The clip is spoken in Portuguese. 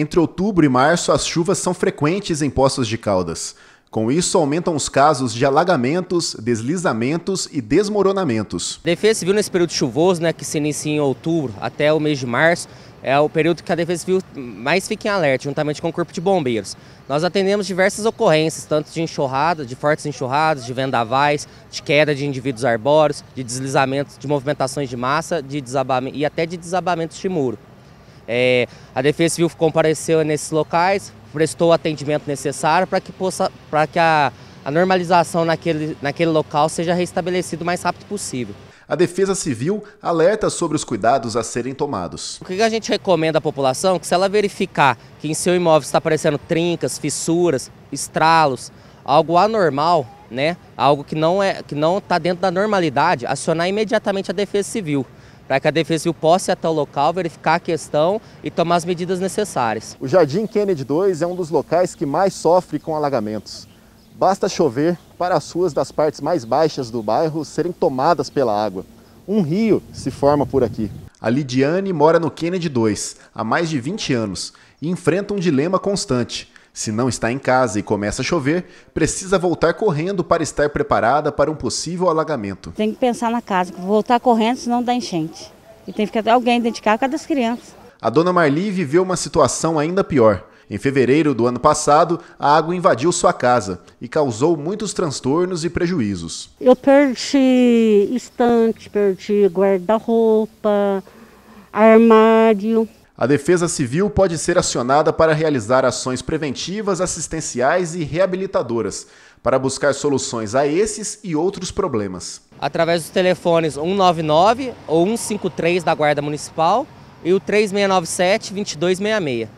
Entre outubro e março, as chuvas são frequentes em Poços de Caldas. Com isso, aumentam os casos de alagamentos, deslizamentos e desmoronamentos. A Defesa Civil, nesse período chuvoso, né, que se inicia em outubro até o mês de março, é o período que a Defesa Civil mais fica em alerta, juntamente com o Corpo de Bombeiros. Nós atendemos diversas ocorrências, tanto de enxurradas, de fortes enxurradas, de vendavais, de queda de indivíduos arbóreos, de deslizamentos, de movimentações de massa de desabamento, e até de desabamentos de muro. É, a Defesa Civil compareceu nesses locais, prestou o atendimento necessário para que, possa, que a, a normalização naquele, naquele local seja restabelecida o mais rápido possível a Defesa Civil alerta sobre os cuidados a serem tomados. O que a gente recomenda à população? É que se ela verificar que em seu imóvel está aparecendo trincas, fissuras, estralos, algo anormal, né? algo que não é, que não está dentro da normalidade, acionar imediatamente a Defesa Civil para que a Defesa Civil possa ir até o local, verificar a questão e tomar as medidas necessárias. O Jardim Kennedy 2 é um dos locais que mais sofre com alagamentos. Basta chover para as ruas das partes mais baixas do bairro serem tomadas pela água. Um rio se forma por aqui. A Lidiane mora no Kennedy 2 há mais de 20 anos e enfrenta um dilema constante se não está em casa e começa a chover, precisa voltar correndo para estar preparada para um possível alagamento. Tem que pensar na casa, voltar correndo senão dá enchente. E tem que ficar alguém dentro de cada das crianças. A dona Marli viveu uma situação ainda pior. Em fevereiro do ano passado, a água invadiu sua casa e causou muitos transtornos e prejuízos. Eu perdi estante, perdi guarda-roupa, armário. A Defesa Civil pode ser acionada para realizar ações preventivas, assistenciais e reabilitadoras, para buscar soluções a esses e outros problemas. Através dos telefones 199 ou 153 da Guarda Municipal e o 3697-2266.